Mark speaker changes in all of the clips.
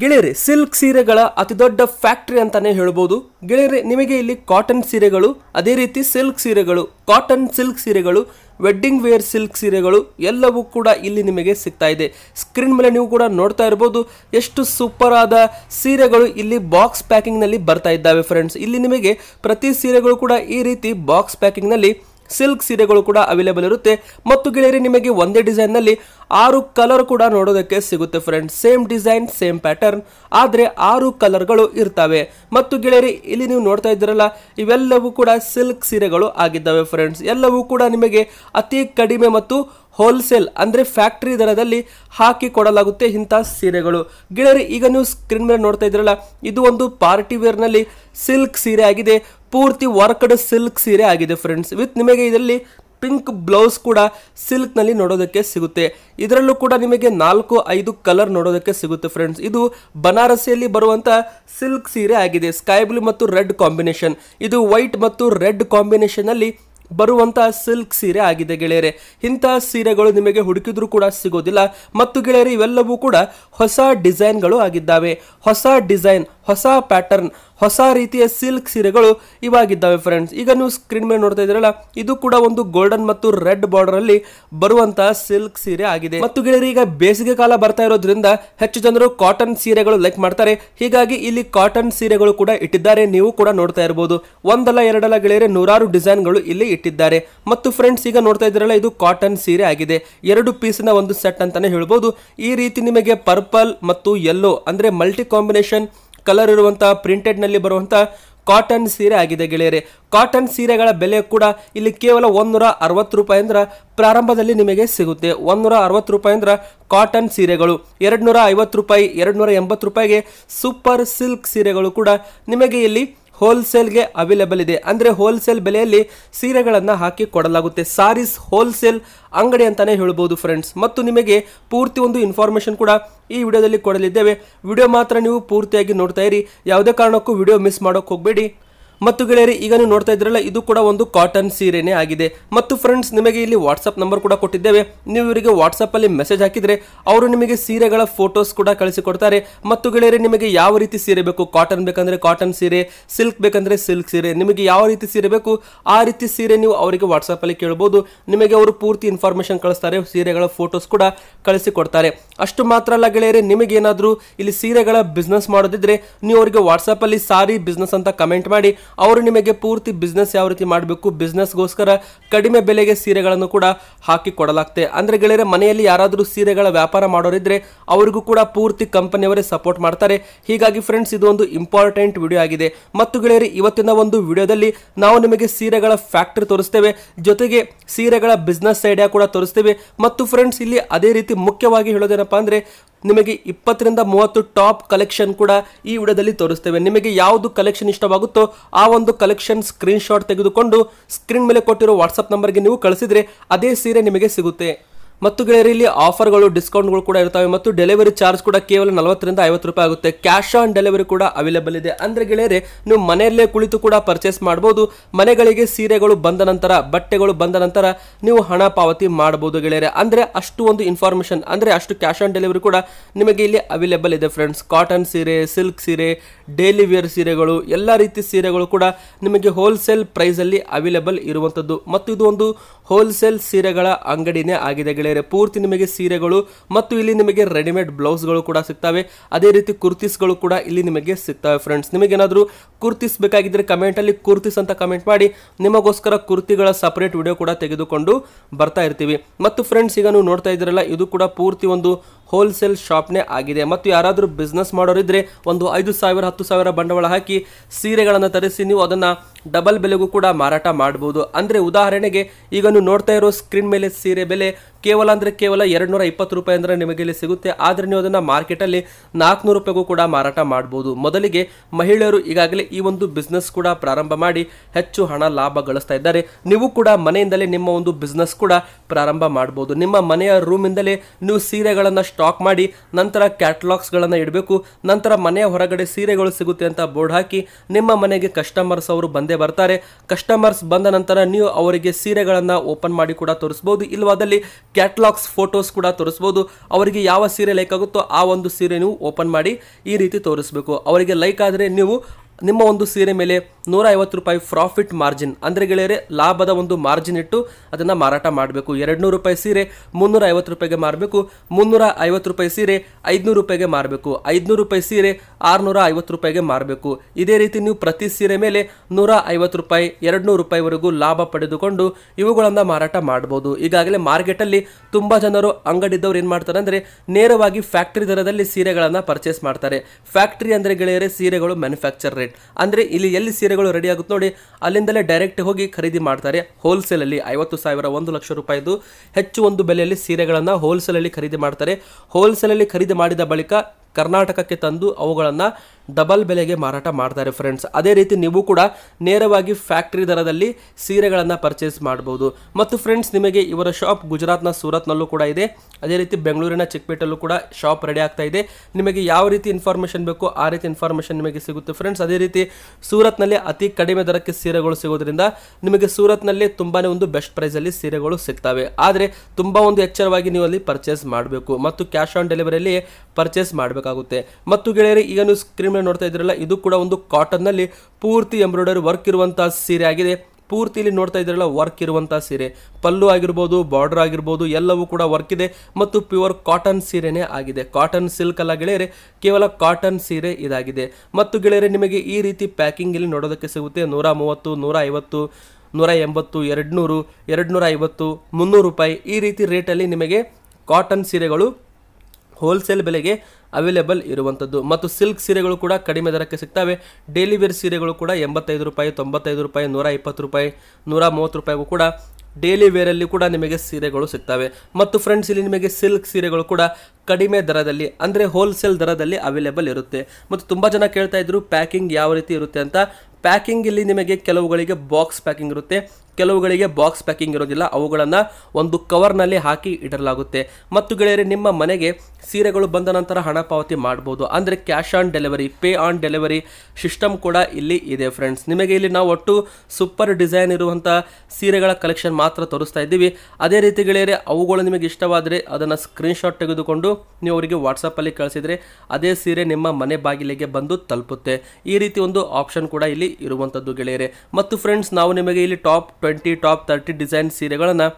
Speaker 1: ಗೆಳೆಯರೆ ಸಿಲ್ಕ್ ಸೀರೆಗಳ ದೊಡ್ಡ ಫ್ಯಾಕ್ಟ್ರಿ ಅಂತಾನೆ ಹೇಳ್ಬೋದು ಗೆಳೆಯರೆ ನಿಮಗೆ ಇಲ್ಲಿ ಕಾಟನ್ ಸೀರೆಗಳು ಅದೇ ರೀತಿ ಸಿಲ್ಕ್ ಸೀರೆಗಳು ಕಾಟನ್ ಸಿಲ್ಕ್ ಸೀರೆಗಳು ವೆಡ್ಡಿಂಗ್ ವೇರ್ ಸಿಲ್ಕ್ ಸೀರೆಗಳು ಎಲ್ಲವೂ ಕೂಡ ಇಲ್ಲಿ ನಿಮಗೆ ಸಿಗ್ತಾ ಇದೆ ಸ್ಕ್ರೀನ್ ಮೇಲೆ ನೀವು ಕೂಡ ನೋಡ್ತಾ ಇರ್ಬೋದು ಎಷ್ಟು ಸೂಪರ್ ಆದ ಸೀರೆಗಳು ಇಲ್ಲಿ ಬಾಕ್ಸ್ ಪ್ಯಾಕಿಂಗ್ನಲ್ಲಿ ಬರ್ತಾ ಇದ್ದಾವೆ ಫ್ರೆಂಡ್ಸ್ ಇಲ್ಲಿ ನಿಮಗೆ ಪ್ರತಿ ಸೀರೆಗಳು ಕೂಡ ಈ ರೀತಿ ಬಾಕ್ಸ್ ಪ್ಯಾಕಿಂಗ್ನಲ್ಲಿ ಸಿಲ್ಕ್ ಸೀರೆಗಳು ಕೂಡ ಅವೈಲೇಬಲ್ ಇರುತ್ತೆ ಮತ್ತು ಗೆಳೆಯರಿ ನಿಮಗೆ ಒಂದೇ ಡಿಸೈನ್ ನಲ್ಲಿ ಆರು ಕಲರ್ ಕೂಡ ನೋಡೋದಕ್ಕೆ ಸಿಗುತ್ತೆ friends same design same pattern ಆದರೆ ಆರು ಕಲರ್ಗಳು ಇರ್ತವೆ ಮತ್ತು ಗೆಳೆಯರಿ ಇಲ್ಲಿ ನೀವು ನೋಡ್ತಾ ಇದ್ದೀರಲ್ಲ ಇವೆಲ್ಲವೂ ಕೂಡ ಸಿಲ್ಕ್ ಸೀರೆಗಳು ಆಗಿದ್ದಾವೆ ಫ್ರೆಂಡ್ಸ್ ಎಲ್ಲವೂ ಕೂಡ ನಿಮಗೆ ಅತಿ ಕಡಿಮೆ ಮತ್ತು ಹೋಲ್ಸೇಲ್ ಅಂದರೆ ಫ್ಯಾಕ್ಟರಿ ದರದಲ್ಲಿ ಹಾಕಿ ಕೊಡಲಾಗುತ್ತೆ ಇಂಥ ಸೀರೆಗಳು ಗಿಳರಿ ಈಗ ನೀವು ಸ್ಕ್ರೀನ್ ಮೇಲೆ ನೋಡ್ತಾ ಇದ್ರಲ್ಲ ಇದು ಒಂದು ಪಾರ್ಟಿ ನಲ್ಲಿ ಸಿಲ್ಕ್ ಸೀರೆ ಆಗಿದೆ ಪೂರ್ತಿ ವರ್ಕಡ್ ಸಿಲ್ಕ್ ಸೀರೆ ಆಗಿದೆ ಫ್ರೆಂಡ್ಸ್ ವಿತ್ ನಿಮಗೆ ಇದರಲ್ಲಿ ಪಿಂಕ್ ಬ್ಲೌಸ್ ಕೂಡ ಸಿಲ್ಕ್ನಲ್ಲಿ ನೋಡೋದಕ್ಕೆ ಸಿಗುತ್ತೆ ಇದರಲ್ಲೂ ಕೂಡ ನಿಮಗೆ ನಾಲ್ಕು ಐದು ಕಲರ್ ನೋಡೋದಕ್ಕೆ ಸಿಗುತ್ತೆ ಫ್ರೆಂಡ್ಸ್ ಇದು ಬನಾರಸಿಯಲ್ಲಿ ಬರುವಂಥ ಸಿಲ್ಕ್ ಸೀರೆ ಆಗಿದೆ ಸ್ಕೈ ಬ್ಲೂ ಮತ್ತು ರೆಡ್ ಕಾಂಬಿನೇಷನ್ ಇದು ವೈಟ್ ಮತ್ತು ರೆಡ್ ಕಾಂಬಿನೇಷನ್ನಲ್ಲಿ ಬರುವಂತಹ ಸಿಲ್ಕ್ ಸೀರೆ ಆಗಿದೆ ಗೆಳೆಯರೆ ಇಂತಹ ಸೀರೆಗಳು ನಿಮಗೆ ಹುಡುಕಿದ್ರು ಕೂಡ ಸಿಗೋದಿಲ್ಲ ಮತ್ತು ಗೆಳೆಯರೆ ಇವೆಲ್ಲವೂ ಕೂಡ ಹೊಸ ಡಿಸೈನ್ಗಳು ಆಗಿದ್ದಾವೆ ಹೊಸ ಡಿಸೈನ್ ಹೊಸ ಪ್ಯಾಟರ್ನ್ ಹೊಸ ರೀತಿಯ ಸಿಲ್ಕ್ ಸೀರೆಗಳು ಇವಾಗಿದ್ದಾವೆ ಫ್ರೆಂಡ್ಸ್ ಈಗ ನೀವು ಸ್ಕ್ರೀನ್ ಮೇಲೆ ನೋಡ್ತಾ ಇದ್ರಲ್ಲ ಇದು ಕೂಡ ಒಂದು ಗೋಲ್ಡನ್ ಮತ್ತು ರೆಡ್ ಬಾರ್ಡರ್ ಅಲ್ಲಿ ಬರುವಂತಹ ಸಿಲ್ಕ್ ಸೀರೆ ಆಗಿದೆ ಮತ್ತು ಗೆಳೆಯರಿ ಈಗ ಬೇಸಿಗೆ ಕಾಲ ಬರ್ತಾ ಇರೋದ್ರಿಂದ ಹೆಚ್ಚು ಜನರು ಕಾಟನ್ ಸೀರೆಗಳು ಲೈಕ್ ಮಾಡ್ತಾರೆ ಹೀಗಾಗಿ ಇಲ್ಲಿ ಕಾಟನ್ ಸೀರೆಗಳು ಕೂಡ ಇಟ್ಟಿದ್ದಾರೆ ನೀವು ಕೂಡ ನೋಡ್ತಾ ಇರಬಹುದು ಒಂದಲ್ಲ ಎರಡಲ್ಲ ಗೆಳೆಯರೆ ನೂರಾರು ಡಿಸೈನ್ಗಳು ಇಲ್ಲಿ ಇಟ್ಟಿದ್ದಾರೆ ಮತ್ತು ಫ್ರೆಂಡ್ಸ್ ಈಗ ನೋಡ್ತಾ ಇದ್ರಲ್ಲ ಇದು ಕಾಟನ್ ಸೀರೆ ಆಗಿದೆ ಎರಡು ನ ಒಂದು ಸೆಟ್ ಅಂತಾನೆ ಹೇಳ್ಬೋದು ಈ ರೀತಿ ನಿಮಗೆ ಪರ್ಪಲ್ ಮತ್ತು ಯೆಲ್ಲೋ ಅಂದರೆ ಮಲ್ಟಿ ಕಾಂಬಿನೇಷನ್ ಕಲರ್ ಇರುವಂತಹ ನಲ್ಲಿ ಬರುವಂತಹ ಕಾಟನ್ ಸೀರೆ ಆಗಿದೆ ಗೆಳೆಯರೆ ಕಾಟನ್ ಸೀರೆಗಳ ಬೆಲೆ ಕೂಡ ಇಲ್ಲಿ ಕೇವಲ ಒಂದೂರ ಅರವತ್ತು ರೂಪಾಯಿ ಅಂದ್ರೆ ಪ್ರಾರಂಭದಲ್ಲಿ ನಿಮಗೆ ಸಿಗುತ್ತೆ ಒಂದೂರ ಅರವತ್ತು ರೂಪಾಯಿ ಅಂದ್ರೆ ಕಾಟನ್ ಸೀರೆಗಳು ಎರಡು ನೂರ ಐವತ್ತು ರೂಪಾಯಿ ಎರಡು ನೂರ ಎಂಬತ್ತು ರೂಪಾಯಿಗೆ ಸೂಪರ್ ಸಿಲ್ಕ್ ಸೀರೆಗಳು ಕೂಡ ನಿಮಗೆ ಇಲ್ಲಿ ಹೋಲ್ಸೇಲ್ಗೆ ಅವೈಲೇಬಲ್ ಇದೆ ಅಂದರೆ ಹೋಲ್ಸೇಲ್ ಬೆಲೆಯಲ್ಲಿ ಸೀರೆಗಳನ್ನು ಹಾಕಿ ಕೊಡಲಾಗುತ್ತೆ ಸಾರೀಸ್ ಹೋಲ್ಸೇಲ್ ಅಂಗಡಿ ಅಂತಲೇ ಹೇಳ್ಬೋದು ಫ್ರೆಂಡ್ಸ್ ಮತ್ತು ನಿಮಗೆ ಪೂರ್ತಿ ಒಂದು ಇನ್ಫಾರ್ಮೇಷನ್ ಕೂಡ ಈ ವಿಡಿಯೋದಲ್ಲಿ ಕೊಡಲಿದ್ದೇವೆ ವಿಡಿಯೋ ಮಾತ್ರ ನೀವು ಪೂರ್ತಿಯಾಗಿ ನೋಡ್ತಾ ಇರಿ ಯಾವುದೇ ಕಾರಣಕ್ಕೂ ವಿಡಿಯೋ ಮಿಸ್ ಮಾಡೋಕ್ಕೆ ಹೋಗಬೇಡಿ ಮತ್ತು ಗೆಳೆಯರಿ ಈಗ ನೀವು ನೋಡ್ತಾ ಇದ್ರಲ್ಲ ಇದು ಕೂಡ ಒಂದು ಕಾಟನ್ ಸೀರೆನೇ ಆಗಿದೆ ಮತ್ತು ಫ್ರೆಂಡ್ಸ್ ನಿಮಗೆ ಇಲ್ಲಿ ವಾಟ್ಸಪ್ ನಂಬರ್ ಕೂಡ ಕೊಟ್ಟಿದ್ದೇವೆ ನೀವು ಇವರಿಗೆ ವಾಟ್ಸಪ್ ಅಲ್ಲಿ ಮೆಸೇಜ್ ಹಾಕಿದ್ರೆ ಅವರು ನಿಮಗೆ ಸೀರೆಗಳ ಫೋಟೋಸ್ ಕೂಡ ಕಳಿಸಿಕೊಡ್ತಾರೆ ಮತ್ತು ಗೆಳೆಯರಿ ನಿಮಗೆ ಯಾವ ರೀತಿ ಸೀರೆ ಬೇಕು ಕಾಟನ್ ಬೇಕಂದ್ರೆ ಕಾಟನ್ ಸೀರೆ ಸಿಲ್ಕ್ ಬೇಕಂದ್ರೆ ಸಿಲ್ಕ್ ಸೀರೆ ನಿಮಗೆ ಯಾವ ರೀತಿ ಸೀರೆ ಬೇಕು ಆ ರೀತಿ ಸೀರೆ ನೀವು ಅವರಿಗೆ ವಾಟ್ಸಪ್ ಅಲ್ಲಿ ಕೇಳಬಹುದು ನಿಮಗೆ ಅವರು ಪೂರ್ತಿ ಇನ್ಫಾರ್ಮೇಶನ್ ಕಳಿಸ್ತಾರೆ ಸೀರೆಗಳ ಫೋಟೋಸ್ ಕೂಡ ಕಳಿಸಿಕೊಡ್ತಾರೆ ಅಷ್ಟು ಮಾತ್ರ ಅಲ್ಲ ಗೆಳೆಯರೆ ನಿಮಗೇನಾದರೂ ಇಲ್ಲಿ ಸೀರೆಗಳ ಬಿಸ್ನೆಸ್ ಮಾಡೋದಿದ್ರೆ ನೀವು ಅವರಿಗೆ ವಾಟ್ಸಪ್ ಅಲ್ಲಿ ಸಾರಿ ಬಿಸ್ನೆಸ್ ಅಂತ ಕಮೆಂಟ್ ಮಾಡಿ ಅವರು ನಿಮಗೆ ಪೂರ್ತಿ ಬಿಸ್ನೆಸ್ ಯಾವ ರೀತಿ ಮಾಡಬೇಕು ಬಿಸ್ನೆಸ್ಗೋಸ್ಕರ ಕಡಿಮೆ ಬೆಲೆಗೆ ಸೀರೆಗಳನ್ನು ಕೂಡ ಹಾಕಿ ಕೊಡಲಾಗ್ತದೆ ಅಂದರೆ ಗೆಳೆಯರೆ ಮನೆಯಲ್ಲಿ ಯಾರಾದರೂ ಸೀರೆಗಳ ವ್ಯಾಪಾರ ಮಾಡೋರಿದ್ರೆ ಅವರಿಗೂ ಕೂಡ ಪೂರ್ತಿ ಕಂಪನಿಯವರೇ ಸಪೋರ್ಟ್ ಮಾಡ್ತಾರೆ ಹೀಗಾಗಿ ಫ್ರೆಂಡ್ಸ್ ಇದು ಒಂದು ಇಂಪಾರ್ಟೆಂಟ್ ವಿಡಿಯೋ ಆಗಿದೆ ಮತ್ತು ಗೆಳೆಯರೆ ಇವತ್ತಿನ ಒಂದು ವಿಡಿಯೋದಲ್ಲಿ ನಾವು ನಿಮಗೆ ಸೀರೆಗಳ ಫ್ಯಾಕ್ಟ್ರಿ ತೋರಿಸ್ತೇವೆ ಜೊತೆಗೆ ಸೀರೆಗಳ ಬಿಸ್ನೆಸ್ ಐಡಿಯಾ ಕೂಡ ತೋರಿಸ್ತೇವೆ ಮತ್ತು ಫ್ರೆಂಡ್ಸ್ ಇಲ್ಲಿ ಅದೇ ರೀತಿ ಮುಖ್ಯವಾಗಿ ಹೇಳೋದೇನಪ್ಪ ಅಂದರೆ ನಿಮಗೆ ಇಪ್ಪತ್ತರಿಂದ ಮೂವತ್ತು ಟಾಪ್ ಕಲೆಕ್ಷನ್ ಕೂಡ ಈ ವಿಡಿಯೋದಲ್ಲಿ ತೋರಿಸ್ತೇವೆ ನಿಮಗೆ ಯಾವುದು ಕಲೆಕ್ಷನ್ ಇಷ್ಟವಾಗುತ್ತೋ ಆ ಒಂದು ಕಲೆಕ್ಷನ್ ಸ್ಕ್ರೀನ್ಶಾಟ್ ತೆಗೆದುಕೊಂಡು ಸ್ಕ್ರೀನ್ ಮೇಲೆ ಕೊಟ್ಟಿರೋ ವಾಟ್ಸಪ್ ನಂಬರ್ಗೆ ನೀವು ಕಳಿಸಿದರೆ ಅದೇ ಸೀರೆ ನಿಮಗೆ ಸಿಗುತ್ತೆ ಮತ್ತು ಇಲ್ಲಿ ಆಫರ್ಗಳು ಡಿಸ್ಕೌಂಟ್ಗಳು ಕೂಡ ಇರ್ತವೆ ಮತ್ತು ಡೆಲಿವರಿ ಚಾರ್ಜ್ ಕೂಡ ಕೇವಲ ನಲವತ್ತರಿಂದ ಐವತ್ತು ರೂಪಾಯಿ ಆಗುತ್ತೆ ಕ್ಯಾಶ್ ಆನ್ ಡೆಲಿವರಿ ಕೂಡ ಅವೈಲೇಬಲ್ ಇದೆ ಅಂದರೆ ಗೆಳೆಯರೆ ನೀವು ಮನೆಯಲ್ಲೇ ಕುಳಿತು ಕೂಡ ಪರ್ಚೇಸ್ ಮಾಡ್ಬೋದು ಮನೆಗಳಿಗೆ ಸೀರೆಗಳು ಬಂದ ನಂತರ ಬಟ್ಟೆಗಳು ಬಂದ ನಂತರ ನೀವು ಹಣ ಪಾವತಿ ಮಾಡಬಹುದು ಗೆಳೆಯರೆ ಅಂದರೆ ಅಷ್ಟು ಒಂದು ಇನ್ಫಾರ್ಮೇಷನ್ ಅಂದರೆ ಅಷ್ಟು ಕ್ಯಾಶ್ ಆನ್ ಡೆಲಿವರಿ ಕೂಡ ನಿಮಗೆ ಇಲ್ಲಿ ಅವೈಲೇಬಲ್ ಇದೆ ಫ್ರೆಂಡ್ಸ್ ಕಾಟನ್ ಸೀರೆ ಸಿಲ್ಕ್ ಸೀರೆ ಡೈಲಿ ವಿಯರ್ ಸೀರೆಗಳು ಎಲ್ಲ ರೀತಿ ಸೀರೆಗಳು ಕೂಡ ನಿಮಗೆ ಹೋಲ್ಸೇಲ್ ಪ್ರೈಸಲ್ಲಿ ಅವೈಲೇಬಲ್ ಇರುವಂಥದ್ದು ಮತ್ತು ಇದು ಒಂದು ಹೋಲ್ಸೇಲ್ ಸೀರೆಗಳ ಅಂಗಡಿನೇ ಆಗಿದೆ ಗೆಳೆಯರಿ ಪೂರ್ತಿ ನಿಮಗೆ ಸೀರೆಗಳು ಮತ್ತು ಇಲ್ಲಿ ನಿಮಗೆ ರೆಡಿಮೇಡ್ ಗಳು ಕೂಡ ಸಿಗ್ತವೆ ಅದೇ ರೀತಿ ಗಳು ಕೂಡ ಇಲ್ಲಿ ನಿಮಗೆ ಸಿಗ್ತವೆ ಫ್ರೆಂಡ್ಸ್ ನಿಮಗೇನಾದರೂ ಕುರ್ತೀಸ್ ಕಮೆಂಟ್ ಅಲ್ಲಿ ಕುರ್ತೀಸ್ ಅಂತ ಕಮೆಂಟ್ ಮಾಡಿ ನಿಮಗೋಸ್ಕರ ಕುರ್ತಿಗಳ ಸಪರೇಟ್ ವಿಡಿಯೋ ಕೂಡ ತೆಗೆದುಕೊಂಡು ಬರ್ತಾ ಇರ್ತೀವಿ ಮತ್ತು ಫ್ರೆಂಡ್ಸ್ ಈಗ ನೀವು ನೋಡ್ತಾ ಇದ್ರಲ್ಲ ಇದು ಕೂಡ ಪೂರ್ತಿ ಒಂದು ಹೋಲ್ಸೇಲ್ ಶಾಪ್ನೇ ಆಗಿದೆ ಮತ್ತು ಯಾರಾದರೂ ಬಿಸ್ನೆಸ್ ಮಾಡೋರಿದ್ರೆ ಒಂದು ಐದು ಸಾವಿರ ಹತ್ತು ಸಾವಿರ ಬಂಡವಾಳ ಹಾಕಿ ಸೀರೆಗಳನ್ನು ತರಿಸಿ ನೀವು ಅದನ್ನು ಡಬಲ್ ಬೆಲೆಗೂ ಕೂಡ ಮಾರಾಟ ಮಾಡ್ಬೋದು ಅಂದರೆ ಉದಾಹರಣೆಗೆ ಈಗ ನೀವು ನೋಡ್ತಾ ಇರೋ ಸ್ಕ್ರೀನ್ ಮೇಲೆ ಸೀರೆ ಬೆಲೆ ಕೇವಲ ಅಂದರೆ ಕೇವಲ ನೂರ ಇಪ್ಪತ್ತು ರೂಪಾಯಿ ಅಂದರೆ ನಿಮಗೆ ಇಲ್ಲಿ ಸಿಗುತ್ತೆ ಆದರೆ ನೀವು ಅದನ್ನು ಮಾರ್ಕೆಟಲ್ಲಿ ನಾಲ್ಕುನೂರು ರೂಪಾಯಿಗೂ ಕೂಡ ಮಾರಾಟ ಮಾಡ್ಬೋದು ಮೊದಲಿಗೆ ಮಹಿಳೆಯರು ಈಗಾಗಲೇ ಈ ಒಂದು ಬಿಸ್ನೆಸ್ ಕೂಡ ಪ್ರಾರಂಭ ಮಾಡಿ ಹೆಚ್ಚು ಹಣ ಲಾಭ ಗಳಿಸ್ತಾ ಇದ್ದಾರೆ ನೀವು ಕೂಡ ಮನೆಯಿಂದಲೇ ನಿಮ್ಮ ಒಂದು ಬಿಸ್ನೆಸ್ ಕೂಡ ಪ್ರಾರಂಭ ಮಾಡ್ಬೋದು ನಿಮ್ಮ ಮನೆಯ ರೂಮಿಂದಲೇ ನೀವು ಸೀರೆಗಳನ್ನು ಸ್ಟಾಕ್ ಮಾಡಿ ನಂತರ ಕ್ಯಾಟ್ಲಾಗ್ಸ್ಗಳನ್ನು ಇಡಬೇಕು ನಂತರ ಮನೆಯ ಹೊರಗಡೆ ಸೀರೆಗಳು ಸಿಗುತ್ತೆ ಅಂತ ಬೋರ್ಡ್ ಹಾಕಿ ನಿಮ್ಮ ಮನೆಗೆ ಕಸ್ಟಮರ್ಸ್ ಅವರು ಬಂದೇ ಬರ್ತಾರೆ ಕಸ್ಟಮರ್ಸ್ ಬಂದ ನಂತರ ನೀವು ಅವರಿಗೆ ಸೀರೆಗಳನ್ನು ಓಪನ್ ಮಾಡಿ ಕೂಡ ತೋರಿಸ್ಬೋದು ಇಲ್ಲವಾದಲ್ಲಿ ಕ್ಯಾಟ್ಲಾಗ್ಸ್ ಫೋಟೋಸ್ ಕೂಡ ತೋರಿಸ್ಬೋದು ಅವರಿಗೆ ಯಾವ ಸೀರೆ ಲೈಕ್ ಆಗುತ್ತೋ ಆ ಒಂದು ಸೀರೆ ನೀವು ಓಪನ್ ಮಾಡಿ ಈ ರೀತಿ ತೋರಿಸ್ಬೇಕು ಅವರಿಗೆ ಲೈಕ್ ಆದರೆ ನೀವು ನಿಮ್ಮ ಒಂದು ಸೀರೆ ಮೇಲೆ ನೂರ ಐವತ್ತು ರೂಪಾಯಿ ಪ್ರಾಫಿಟ್ ಮಾರ್ಜಿನ್ ಅಂದರೆ ಗೆಳೆಯರೆ ಲಾಭದ ಒಂದು ಮಾರ್ಜಿನ್ ಇಟ್ಟು ಅದನ್ನು ಮಾರಾಟ ಮಾಡಬೇಕು ಎರಡುನೂರು ರೂಪಾಯಿ ಸೀರೆ ಮುನ್ನೂರ ಐವತ್ತು ರೂಪಾಯಿಗೆ ಮಾರಬೇಕು ಮುನ್ನೂರ ಐವತ್ತು ರೂಪಾಯಿ ಸೀರೆ ಐದುನೂರು ರೂಪಾಯಿಗೆ ಮಾರಬೇಕು ಐದುನೂರು ರೂಪಾಯಿ ಸೀರೆ ಆರುನೂರ ಐವತ್ತು ರೂಪಾಯಿಗೆ ಮಾರಬೇಕು ಇದೇ ರೀತಿ ನೀವು ಪ್ರತಿ ಸೀರೆ ಮೇಲೆ ನೂರ ಐವತ್ತು ರೂಪಾಯಿ ಎರಡುನೂರು ರೂಪಾಯಿವರೆಗೂ ಲಾಭ ಪಡೆದುಕೊಂಡು ಇವುಗಳನ್ನು ಮಾರಾಟ ಮಾಡ್ಬೋದು ಈಗಾಗಲೇ ಮಾರ್ಕೆಟಲ್ಲಿ ತುಂಬ ಜನರು ಅಂಗಡಿದ್ದವರು ಏನು ಮಾಡ್ತಾರೆ ಅಂದರೆ ನೇರವಾಗಿ ಫ್ಯಾಕ್ಟ್ರಿ ದರದಲ್ಲಿ ಸೀರೆಗಳನ್ನು ಪರ್ಚೇಸ್ ಮಾಡ್ತಾರೆ ಫ್ಯಾಕ್ಟ್ರಿ ಅಂದರೆ ಗೆಳೆಯರೆ ಸೀರೆಗಳು ಮ್ಯಾನುಫ್ಯಾಕ್ಚರ್ ರೇಟ್ ಅಂದರೆ ಇಲ್ಲಿ ಎಲ್ಲಿ ಸೀರೆ ಸೀರೆಗಳು ರೆಡಿ ಆಗುತ್ತೆ ನೋಡಿ ಅಲ್ಲಿಂದಲೇ ಡೈರೆಕ್ಟ್ ಹೋಗಿ ಖರೀದಿ ಮಾಡ್ತಾರೆ ಹೋಲ್ಸೇಲಲ್ಲಿ ಐವತ್ತು ಸಾವಿರ ಒಂದು ಲಕ್ಷ ರೂಪಾಯಿದು ಹೆಚ್ಚು ಒಂದು ಬೆಲೆಯಲ್ಲಿ ಸೀರೆಗಳನ್ನು ಹೋಲ್ಸೇಲಲ್ಲಿ ಖರೀದಿ ಮಾಡ್ತಾರೆ ಹೋಲ್ಸೇಲಲ್ಲಿ ಖರೀದಿ ಮಾಡಿದ ಬಳಿಕ ಕರ್ನಾಟಕಕ್ಕೆ ತಂದು ಅವುಗಳನ್ನು ಡಬಲ್ ಬೆಲೆಗೆ ಮಾರಾಟ ಮಾಡ್ತಾರೆ ಫ್ರೆಂಡ್ಸ್ ಅದೇ ರೀತಿ ನೀವು ಕೂಡ ನೇರವಾಗಿ ಫ್ಯಾಕ್ಟ್ರಿ ದರದಲ್ಲಿ ಸೀರೆಗಳನ್ನು ಪರ್ಚೇಸ್ ಮಾಡ್ಬೋದು ಮತ್ತು ಫ್ರೆಂಡ್ಸ್ ನಿಮಗೆ ಇವರ ಶಾಪ್ ಗುಜರಾತ್ನ ಸೂರತ್ನಲ್ಲೂ ಕೂಡ ಇದೆ ಅದೇ ರೀತಿ ಬೆಂಗಳೂರಿನ ಚಿಕ್ಕಪೇಟಲ್ಲೂ ಕೂಡ ಶಾಪ್ ರೆಡಿ ಆಗ್ತಾ ಇದೆ ನಿಮಗೆ ಯಾವ ರೀತಿ ಇನ್ಫಾರ್ಮೇಷನ್ ಬೇಕು ಆ ರೀತಿ ಇನ್ಫಾರ್ಮೇಷನ್ ನಿಮಗೆ ಸಿಗುತ್ತೆ ಫ್ರೆಂಡ್ಸ್ ಅದೇ ರೀತಿ ಸೂರತ್ನಲ್ಲಿ ಅತಿ ಕಡಿಮೆ ದರಕ್ಕೆ ಸೀರೆಗಳು ಸಿಗೋದ್ರಿಂದ ನಿಮಗೆ ಸೂರತ್ನಲ್ಲಿ ತುಂಬಾ ಒಂದು ಬೆಸ್ಟ್ ಪ್ರೈಸಲ್ಲಿ ಸೀರೆಗಳು ಸಿಗ್ತವೆ ಆದರೆ ತುಂಬ ಒಂದು ಎಚ್ಚರವಾಗಿ ನೀವು ಅಲ್ಲಿ ಪರ್ಚೇಸ್ ಮಾಡಬೇಕು ಮತ್ತು ಕ್ಯಾಶ್ ಆನ್ ಡೆಲಿವರಿಯಲ್ಲಿ ಪರ್ಚೇಸ್ ಮಾಡಬೇಕಾಗುತ್ತೆ ಮತ್ತು ಗೆಳೆಯರಿ ಈಗ ನೀವು ಸ್ಕ್ರೀನ್ ಸ್ಕ್ರೀನ್ ಮೇಲೆ ನೋಡ್ತಾ ಇದ್ರಲ್ಲ ಇದು ಕೂಡ ಒಂದು ನಲ್ಲಿ ಪೂರ್ತಿ ಎಂಬ್ರಾಯ್ಡರಿ ವರ್ಕ್ ಇರುವಂತಹ ಸೀರೆ ಆಗಿದೆ ಪೂರ್ತಿ ಇಲ್ಲಿ ನೋಡ್ತಾ ಇದ್ರಲ್ಲ ವರ್ಕ್ ಇರುವಂಥ ಸೀರೆ ಪಲ್ಲು ಆಗಿರ್ಬೋದು ಬಾರ್ಡರ್ ಆಗಿರ್ಬೋದು ಎಲ್ಲವೂ ಕೂಡ ವರ್ಕ್ ಇದೆ ಮತ್ತು ಪ್ಯೂರ್ ಕಾಟನ್ ಸೀರೆನೇ ಆಗಿದೆ ಕಾಟನ್ ಸಿಲ್ಕ್ ಅಲ್ಲ ಗೆಳೆಯರೆ ಕೇವಲ ಕಾಟನ್ ಸೀರೆ ಇದಾಗಿದೆ ಮತ್ತು ಗೆಳೆಯರೆ ನಿಮಗೆ ಈ ರೀತಿ ಪ್ಯಾಕಿಂಗ್ ಇಲ್ಲಿ ನೋಡೋದಕ್ಕೆ ಸಿಗುತ್ತೆ ನೂರ ಮೂವತ್ತು ನೂರ ಐವತ್ತು ನೂರ ಎಂಬತ್ತು ಎರಡು ನೂರ ಐವತ್ತು ಮುನ್ನೂರು ರೂಪಾಯಿ ಈ ರೀತಿ ರೇಟಲ್ಲಿ ನಿಮಗೆ ಕಾಟನ್ ಸೀರೆಗಳು ಹೋಲ್ಸೇಲ್ ಬೆಲೆಗೆ ಅವೈಲೇಬಲ್ ಇರುವಂಥದ್ದು ಮತ್ತು ಸಿಲ್ಕ್ ಸೀರೆಗಳು ಕೂಡ ಕಡಿಮೆ ದರಕ್ಕೆ ಸಿಗ್ತವೆ ಡೈಲಿ ವೇರ್ ಸೀರೆಗಳು ಕೂಡ ಎಂಬತ್ತೈದು ರೂಪಾಯಿ ತೊಂಬತ್ತೈದು ರೂಪಾಯಿ ನೂರ ಇಪ್ಪತ್ತು ರೂಪಾಯಿ ನೂರ ಮೂವತ್ತು ರೂಪಾಯಿಗೂ ಕೂಡ ಡೈಲಿ ವೇರಲ್ಲಿ ಕೂಡ ನಿಮಗೆ ಸೀರೆಗಳು ಸಿಗ್ತವೆ ಮತ್ತು ಫ್ರೆಂಡ್ಸ್ ಇಲ್ಲಿ ನಿಮಗೆ ಸಿಲ್ಕ್ ಸೀರೆಗಳು ಕೂಡ ಕಡಿಮೆ ದರದಲ್ಲಿ ಅಂದರೆ ಹೋಲ್ಸೇಲ್ ದರದಲ್ಲಿ ಅವೈಲೇಬಲ್ ಇರುತ್ತೆ ಮತ್ತು ತುಂಬ ಜನ ಕೇಳ್ತಾ ಇದ್ರು ಪ್ಯಾಕಿಂಗ್ ಯಾವ ರೀತಿ ಇರುತ್ತೆ ಅಂತ ಪ್ಯಾಕಿಂಗ್ ಇಲ್ಲಿ ನಿಮಗೆ ಕೆಲವುಗಳಿಗೆ ಬಾಕ್ಸ್ ಪ್ಯಾಕಿಂಗ್ ಇರುತ್ತೆ ಕೆಲವುಗಳಿಗೆ ಬಾಕ್ಸ್ ಪ್ಯಾಕಿಂಗ್ ಇರೋದಿಲ್ಲ ಅವುಗಳನ್ನು ಒಂದು ಕವರ್ನಲ್ಲಿ ಹಾಕಿ ಇಡಲಾಗುತ್ತೆ ಮತ್ತು ಗೆಳೆಯರೆ ನಿಮ್ಮ ಮನೆಗೆ ಸೀರೆಗಳು ಬಂದ ನಂತರ ಹಣ ಪಾವತಿ ಮಾಡ್ಬೋದು ಅಂದರೆ cash on delivery pay on delivery system ಕೂಡ ಇಲ್ಲಿ ಇದೆ ಫ್ರೆಂಡ್ಸ್ ನಿಮಗೆ ಇಲ್ಲಿ ನಾವು ಒಟ್ಟು ಸೂಪರ್ ಡಿಸೈನ್ ಇರುವಂಥ ಸೀರೆಗಳ ಕಲೆಕ್ಷನ್ ಮಾತ್ರ ತೋರಿಸ್ತಾ ಇದ್ದೀವಿ ಅದೇ ರೀತಿ ಗೆಳೆಯರೆ ಅವುಗಳು ನಿಮಗೆ ಇಷ್ಟವಾದರೆ ಅದನ್ನು ಸ್ಕ್ರೀನ್ಶಾಟ್ ತೆಗೆದುಕೊಂಡು ನೀವು ಅವರಿಗೆ ವಾಟ್ಸಪ್ಪಲ್ಲಿ ಕಳಿಸಿದರೆ ಅದೇ ಸೀರೆ ನಿಮ್ಮ ಮನೆ ಬಾಗಿಲಿಗೆ ಬಂದು ತಲುಪುತ್ತೆ ಈ ರೀತಿ ಒಂದು ಆಪ್ಷನ್ ಕೂಡ ಇಲ್ಲಿ ಇರುವಂಥದ್ದು ಗೆಳೆಯರೆ ಮತ್ತು ಫ್ರೆಂಡ್ಸ್ ನಾವು ನಿಮಗೆ ಇಲ್ಲಿ top twenty top thirty design ಸೀರೆಗಳನ್ನು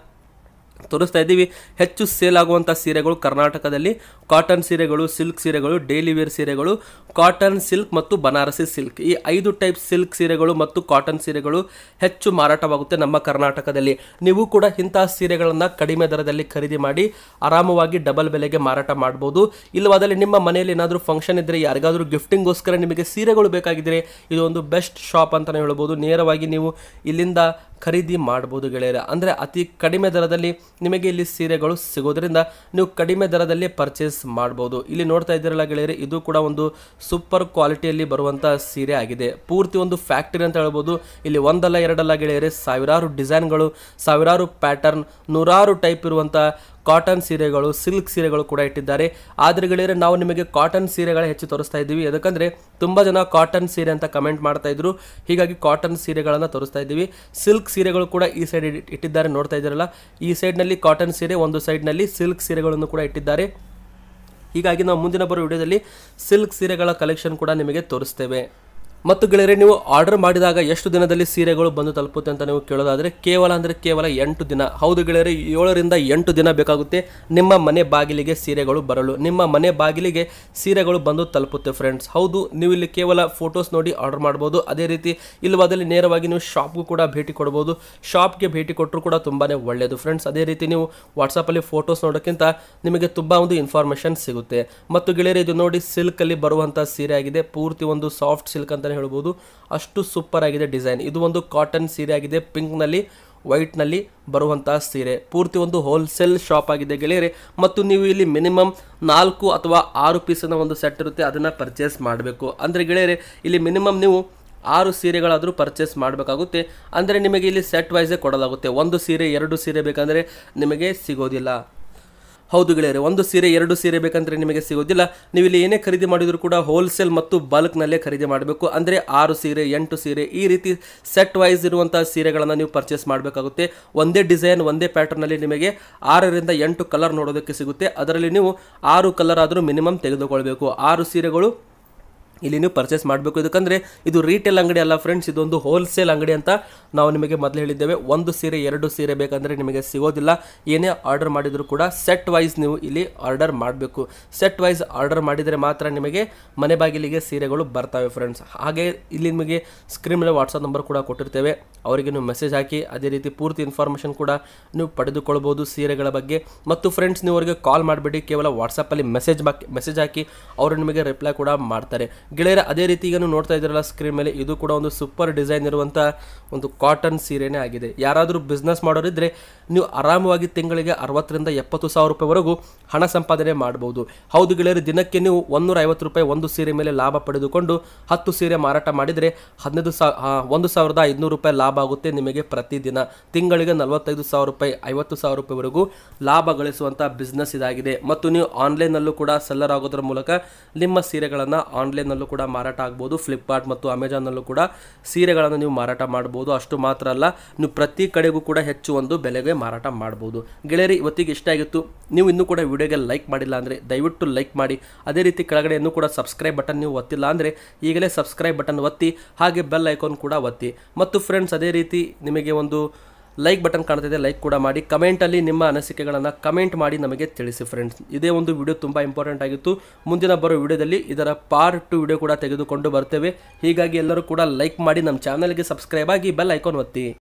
Speaker 1: ತೋರಿಸ್ತಾ ಇದ್ದೀವಿ ಹೆಚ್ಚು ಸೇಲ್ ಆಗುವಂಥ ಸೀರೆಗಳು ಕರ್ನಾಟಕದಲ್ಲಿ ಕಾಟನ್ ಸೀರೆಗಳು ಸಿಲ್ಕ್ ಸೀರೆಗಳು ಡೈಲಿ ವೇರ್ ಸೀರೆಗಳು ಕಾಟನ್ ಸಿಲ್ಕ್ ಮತ್ತು ಬನಾರಸಿ ಸಿಲ್ಕ್ ಈ ಐದು ಟೈಪ್ ಸಿಲ್ಕ್ ಸೀರೆಗಳು ಮತ್ತು ಕಾಟನ್ ಸೀರೆಗಳು ಹೆಚ್ಚು ಮಾರಾಟವಾಗುತ್ತೆ ನಮ್ಮ ಕರ್ನಾಟಕದಲ್ಲಿ ನೀವು ಕೂಡ ಇಂತಹ ಸೀರೆಗಳನ್ನು ಕಡಿಮೆ ದರದಲ್ಲಿ ಖರೀದಿ ಮಾಡಿ ಆರಾಮವಾಗಿ ಡಬಲ್ ಬೆಲೆಗೆ ಮಾರಾಟ ಮಾಡ್ಬೋದು ಇಲ್ಲವಾದಲ್ಲಿ ನಿಮ್ಮ ಮನೆಯಲ್ಲಿ ಏನಾದರೂ ಫಂಕ್ಷನ್ ಇದ್ದರೆ ಯಾರಿಗಾದರೂ ಗಿಫ್ಟಿಂಗೋಸ್ಕರ ನಿಮಗೆ ಸೀರೆಗಳು ಬೇಕಾಗಿದ್ದರೆ ಇದೊಂದು ಬೆಸ್ಟ್ ಶಾಪ್ ಅಂತಲೇ ಹೇಳ್ಬೋದು ನೇರವಾಗಿ ನೀವು ಇಲ್ಲಿಂದ ಖರೀದಿ ಮಾಡ್ಬೋದು ಗೆಳೆಯರ ಅಂದರೆ ಅತಿ ಕಡಿಮೆ ದರದಲ್ಲಿ ನಿಮಗೆ ಇಲ್ಲಿ ಸೀರೆಗಳು ಸಿಗೋದ್ರಿಂದ ನೀವು ಕಡಿಮೆ ದರದಲ್ಲಿ ಪರ್ಚೇಸ್ ಮಾಡ್ಬೋದು ಇಲ್ಲಿ ನೋಡ್ತಾ ಇದ್ದೀರಲ್ಲ ಗೆಳೆಯರೆ ಇದು ಕೂಡ ಒಂದು ಸೂಪರ್ ಕ್ವಾಲಿಟಿಯಲ್ಲಿ ಬರುವಂಥ ಸೀರೆ ಆಗಿದೆ ಪೂರ್ತಿ ಒಂದು ಫ್ಯಾಕ್ಟರಿ ಅಂತ ಹೇಳ್ಬೋದು ಇಲ್ಲಿ ಒಂದಲ್ಲ ಎರಡಲ್ಲ ಗೆಳೆಯರೆ ಸಾವಿರಾರು ಡಿಸೈನ್ಗಳು ಸಾವಿರಾರು ಪ್ಯಾಟರ್ನ್ ನೂರಾರು ಟೈಪ್ ಇರುವಂಥ ಕಾಟನ್ ಸೀರೆಗಳು ಸಿಲ್ಕ್ ಸೀರೆಗಳು ಕೂಡ ಇಟ್ಟಿದ್ದಾರೆ ಆದರೆ ಗೆಳೆಯರೆ ನಾವು ನಿಮಗೆ ಕಾಟನ್ ಸೀರೆಗಳ ಹೆಚ್ಚು ತೋರಿಸ್ತಾ ಇದ್ದೀವಿ ಯಾಕಂದರೆ ತುಂಬ ಜನ ಕಾಟನ್ ಸೀರೆ ಅಂತ ಕಮೆಂಟ್ ಮಾಡ್ತಾ ಇದ್ರು ಹೀಗಾಗಿ ಕಾಟನ್ ಸೀರೆಗಳನ್ನು ತೋರಿಸ್ತಾ ಇದ್ದೀವಿ ಸಿಲ್ಕ್ ಸೀರೆಗಳು ಕೂಡ ಈ ಸೈಡ್ ಇಟ್ಟಿದ್ದಾರೆ ನೋಡ್ತಾ ಇದ್ದಾರಲ್ಲ ಈ ಸೈಡ್ನಲ್ಲಿ ಕಾಟನ್ ಸೀರೆ ಒಂದು ಸೈಡ್ನಲ್ಲಿ ಸಿಲ್ಕ್ ಸೀರೆಗಳನ್ನು ಕೂಡ ಇಟ್ಟಿದ್ದಾರೆ ಹೀಗಾಗಿ ನಾವು ಮುಂದಿನ ಬರೋ ವಿಡಿಯೋದಲ್ಲಿ ಸಿಲ್ಕ್ ಸೀರೆಗಳ ಕಲೆಕ್ಷನ್ ಕೂಡ ನಿಮಗೆ ತೋರಿಸ್ತೇವೆ ಮತ್ತು ಗೆಳೆಯರೆ ನೀವು ಆರ್ಡರ್ ಮಾಡಿದಾಗ ಎಷ್ಟು ದಿನದಲ್ಲಿ ಸೀರೆಗಳು ಬಂದು ತಲುಪುತ್ತೆ ಅಂತ ನೀವು ಕೇಳೋದಾದರೆ ಕೇವಲ ಅಂದರೆ ಕೇವಲ ಎಂಟು ದಿನ ಹೌದು ಗೆಳೆಯರೆ ಏಳರಿಂದ ಎಂಟು ದಿನ ಬೇಕಾಗುತ್ತೆ ನಿಮ್ಮ ಮನೆ ಬಾಗಿಲಿಗೆ ಸೀರೆಗಳು ಬರಲು ನಿಮ್ಮ ಮನೆ ಬಾಗಿಲಿಗೆ ಸೀರೆಗಳು ಬಂದು ತಲುಪುತ್ತೆ ಫ್ರೆಂಡ್ಸ್ ಹೌದು ನೀವು ಇಲ್ಲಿ ಕೇವಲ ಫೋಟೋಸ್ ನೋಡಿ ಆರ್ಡರ್ ಮಾಡ್ಬೋದು ಅದೇ ರೀತಿ ಇಲ್ಲವಾದಲ್ಲಿ ನೇರವಾಗಿ ನೀವು ಶಾಪ್ಗೂ ಕೂಡ ಭೇಟಿ ಕೊಡ್ಬೋದು ಶಾಪ್ಗೆ ಭೇಟಿ ಕೊಟ್ಟರು ಕೂಡ ತುಂಬಾ ಒಳ್ಳೆಯದು ಫ್ರೆಂಡ್ಸ್ ಅದೇ ರೀತಿ ನೀವು ವಾಟ್ಸಪ್ಪಲ್ಲಿ ಫೋಟೋಸ್ ನೋಡೋಕ್ಕಿಂತ ನಿಮಗೆ ತುಂಬ ಒಂದು ಇನ್ಫಾರ್ಮೇಷನ್ ಸಿಗುತ್ತೆ ಮತ್ತು ಗೆಳೆಯರೆ ಇದು ನೋಡಿ ಸಿಲ್ಕಲ್ಲಿ ಬರುವಂಥ ಸೀರೆ ಆಗಿದೆ ಪೂರ್ತಿ ಒಂದು ಸಾಫ್ಟ್ ಸಿಲ್ಕ್ ಅಂತ ಅಂತಲೇ ಹೇಳ್ಬೋದು ಅಷ್ಟು ಸೂಪರ್ ಆಗಿದೆ ಡಿಸೈನ್ ಇದು ಒಂದು ಕಾಟನ್ ಸೀರೆ ಆಗಿದೆ ಪಿಂಕ್ನಲ್ಲಿ ವೈಟ್ನಲ್ಲಿ ಬರುವಂತಹ ಸೀರೆ ಪೂರ್ತಿ ಒಂದು ಹೋಲ್ಸೇಲ್ ಶಾಪ್ ಆಗಿದೆ ಗೆಳೆಯರೆ ಮತ್ತು ನೀವು ಇಲ್ಲಿ ಮಿನಿಮಮ್ ನಾಲ್ಕು ಅಥವಾ ಆರು ಪೀಸಿನ ಒಂದು ಸೆಟ್ ಇರುತ್ತೆ ಅದನ್ನು ಪರ್ಚೇಸ್ ಮಾಡಬೇಕು ಅಂದರೆ ಗೆಳೆಯರೆ ಇಲ್ಲಿ ಮಿನಿಮಮ್ ನೀವು ಆರು ಸೀರೆಗಳಾದರೂ ಪರ್ಚೇಸ್ ಮಾಡಬೇಕಾಗುತ್ತೆ ಅಂದರೆ ನಿಮಗೆ ಇಲ್ಲಿ ಸೆಟ್ ವೈಸೇ ಕೊಡಲಾಗುತ್ತೆ ಒಂದು ಸೀರೆ ಎರಡು ಸೀರೆ ಬೇಕಂದರೆ ನಿಮಗೆ ಸಿಗೋದಿಲ್ಲ ಹೌದು ಗೆಳೆಯರೆ ಒಂದು ಸೀರೆ ಎರಡು ಸೀರೆ ಬೇಕಂದರೆ ನಿಮಗೆ ಸಿಗೋದಿಲ್ಲ ನೀವು ಇಲ್ಲಿ ಏನೇ ಖರೀದಿ ಮಾಡಿದರೂ ಕೂಡ ಹೋಲ್ಸೇಲ್ ಮತ್ತು ಬಲ್ಕ್ನಲ್ಲೇ ಖರೀದಿ ಮಾಡಬೇಕು ಅಂದರೆ ಆರು ಸೀರೆ ಎಂಟು ಸೀರೆ ಈ ರೀತಿ ಸೆಟ್ ವೈಸ್ ಇರುವಂಥ ಸೀರೆಗಳನ್ನು ನೀವು ಪರ್ಚೇಸ್ ಮಾಡಬೇಕಾಗುತ್ತೆ ಒಂದೇ ಡಿಸೈನ್ ಒಂದೇ ಪ್ಯಾಟರ್ನಲ್ಲಿ ನಿಮಗೆ ಆರರಿಂದ ಎಂಟು ಕಲರ್ ನೋಡೋದಕ್ಕೆ ಸಿಗುತ್ತೆ ಅದರಲ್ಲಿ ನೀವು ಆರು ಕಲರ್ ಆದರೂ ಮಿನಿಮಮ್ ತೆಗೆದುಕೊಳ್ಬೇಕು ಆರು ಸೀರೆಗಳು ಇಲ್ಲಿ ನೀವು ಪರ್ಚೇಸ್ ಮಾಡಬೇಕು ಇದಕ್ಕಂದರೆ ಇದು ರೀಟೇಲ್ ಅಂಗಡಿ ಅಲ್ಲ ಫ್ರೆಂಡ್ಸ್ ಇದೊಂದು ಹೋಲ್ಸೇಲ್ ಅಂಗಡಿ ಅಂತ ನಾವು ನಿಮಗೆ ಮೊದಲು ಹೇಳಿದ್ದೇವೆ ಒಂದು ಸೀರೆ ಎರಡು ಸೀರೆ ಬೇಕಂದರೆ ನಿಮಗೆ ಸಿಗೋದಿಲ್ಲ ಏನೇ ಆರ್ಡರ್ ಮಾಡಿದರೂ ಕೂಡ ಸೆಟ್ ವೈಸ್ ನೀವು ಇಲ್ಲಿ ಆರ್ಡರ್ ಮಾಡಬೇಕು ಸೆಟ್ ವೈಸ್ ಆರ್ಡರ್ ಮಾಡಿದರೆ ಮಾತ್ರ ನಿಮಗೆ ಮನೆ ಬಾಗಿಲಿಗೆ ಸೀರೆಗಳು ಬರ್ತವೆ ಫ್ರೆಂಡ್ಸ್ ಹಾಗೆ ಇಲ್ಲಿ ನಿಮಗೆ ಸ್ಕ್ರೀನ್ ಮೇಲೆ ವಾಟ್ಸಪ್ ನಂಬರ್ ಕೂಡ ಕೊಟ್ಟಿರ್ತೇವೆ ಅವರಿಗೆ ನೀವು ಮೆಸೇಜ್ ಹಾಕಿ ಅದೇ ರೀತಿ ಪೂರ್ತಿ ಇನ್ಫಾರ್ಮೇಷನ್ ಕೂಡ ನೀವು ಪಡೆದುಕೊಳ್ಬೋದು ಸೀರೆಗಳ ಬಗ್ಗೆ ಮತ್ತು ಫ್ರೆಂಡ್ಸ್ ನೀವು ಅವರಿಗೆ ಕಾಲ್ ಮಾಡಬೇಡಿ ಕೇವಲ ವಾಟ್ಸಪ್ಪಲ್ಲಿ ಮೆಸೇಜ್ ಮೆಸೇಜ್ ಹಾಕಿ ಅವರು ನಿಮಗೆ ರಿಪ್ಲೈ ಕೂಡ ಮಾಡ್ತಾರೆ ಗೆಳೆಯರ ಅದೇ ರೀತಿ ಈಗ ನೋಡ್ತಾ ಇದ್ದೀರಲ್ಲ ಸ್ಕ್ರೀನ್ ಮೇಲೆ ಇದು ಕೂಡ ಒಂದು ಸೂಪರ್ ಡಿಸೈನ್ ಇರುವಂಥ ಒಂದು ಕಾಟನ್ ಸೀರೆನೇ ಆಗಿದೆ ಯಾರಾದರೂ ಬಿಸ್ನೆಸ್ ಮಾಡೋರಿದ್ದರೆ ನೀವು ಆರಾಮವಾಗಿ ತಿಂಗಳಿಗೆ ಅರವತ್ತರಿಂದ ಎಪ್ಪತ್ತು ಸಾವಿರ ರೂಪಾಯಿವರೆಗೂ ಹಣ ಸಂಪಾದನೆ ಮಾಡ್ಬೋದು ಹೌದು ಗೆಳೆಯರು ದಿನಕ್ಕೆ ನೀವು ಒಂದೂರ ಐವತ್ತು ರೂಪಾಯಿ ಒಂದು ಸೀರೆ ಮೇಲೆ ಲಾಭ ಪಡೆದುಕೊಂಡು ಹತ್ತು ಸೀರೆ ಮಾರಾಟ ಮಾಡಿದರೆ ಹದಿನೈದು ಸಾವಿರ ಒಂದು ಸಾವಿರದ ಐದುನೂರು ರೂಪಾಯಿ ಲಾಭ ಆಗುತ್ತೆ ನಿಮಗೆ ಪ್ರತಿದಿನ ತಿಂಗಳಿಗೆ ನಲವತ್ತೈದು ಸಾವಿರ ರೂಪಾಯಿ ಐವತ್ತು ಸಾವಿರ ರೂಪಾಯಿವರೆಗೂ ಲಾಭ ಗಳಿಸುವಂಥ ಬಿಸ್ನೆಸ್ ಇದಾಗಿದೆ ಮತ್ತು ನೀವು ಆನ್ಲೈನಲ್ಲೂ ಕೂಡ ಸೆಲ್ಲರ್ ಆಗೋದ್ರ ಮೂಲಕ ನಿಮ್ಮ ಸೀರೆಗಳನ್ನು ಆನ್ಲೈನ್ನಲ್ಲೂ ಕೂಡ ಮಾರಾಟ ಆಗ್ಬೋದು ಫ್ಲಿಪ್ಕಾರ್ಟ್ ಮತ್ತು ಅಮೆಜಾನಲ್ಲೂ ಕೂಡ ಸೀರೆಗಳನ್ನು ನೀವು ಮಾರಾಟ ಮಾಡ್ಬೋದು ಅಷ್ಟು ಮಾತ್ರ ಅಲ್ಲ ನೀವು ಪ್ರತಿ ಕಡೆಗೂ ಕೂಡ ಹೆಚ್ಚು ಒಂದು ಬೆಲೆಗೆ ಮಾರಾಟ ಮಾಡ್ಬೋದು ಗೆಳೆಯರಿ ಇವತ್ತಿಗೆ ಇಷ್ಟ ಆಗಿತ್ತು ನೀವು ಇನ್ನೂ ಕೂಡ ವಿಡಿಯೋಗೆ ಲೈಕ್ ಮಾಡಿಲ್ಲ ಅಂದರೆ ದಯವಿಟ್ಟು ಲೈಕ್ ಮಾಡಿ ಅದೇ ರೀತಿ ಕೆಳಗಡೆ ಇನ್ನೂ ಕೂಡ ಸಬ್ಸ್ಕ್ರೈಬ್ ಬಟನ್ ನೀವು ಒತ್ತಿಲ್ಲ ಅಂದರೆ ಈಗಲೇ ಸಬ್ಸ್ಕ್ರೈಬ್ ಬಟನ್ ಒತ್ತಿ ಹಾಗೆ ಬೆಲ್ ಐಕಾನ್ ಕೂಡ ಒತ್ತಿ ಮತ್ತು ಫ್ರೆಂಡ್ಸ್ ಅದೇ ರೀತಿ ನಿಮಗೆ ಒಂದು ಲೈಕ್ ಬಟನ್ ಕಾಣ್ತಿದೆ ಲೈಕ್ ಕೂಡ ಮಾಡಿ ಕಮೆಂಟಲ್ಲಿ ನಿಮ್ಮ ಅನಿಸಿಕೆಗಳನ್ನು ಕಮೆಂಟ್ ಮಾಡಿ ನಮಗೆ ತಿಳಿಸಿ ಫ್ರೆಂಡ್ಸ್ ಇದೇ ಒಂದು ವಿಡಿಯೋ ತುಂಬ ಇಂಪಾರ್ಟೆಂಟ್ ಆಗಿತ್ತು ಮುಂದಿನ ಬರೋ ವಿಡಿಯೋದಲ್ಲಿ ಇದರ ಪಾರ್ಟ್ ಟು ವಿಡಿಯೋ ಕೂಡ ತೆಗೆದುಕೊಂಡು ಬರ್ತೇವೆ ಹೀಗಾಗಿ ಎಲ್ಲರೂ ಕೂಡ ಲೈಕ್ ಮಾಡಿ ನಮ್ಮ ಚಾನಲ್ಗೆ ಸಬ್ಸ್ಕ್ರೈಬ್ ಆಗಿ ಬೆಲ್ ಐಕಾನ್ ಒತ್ತಿ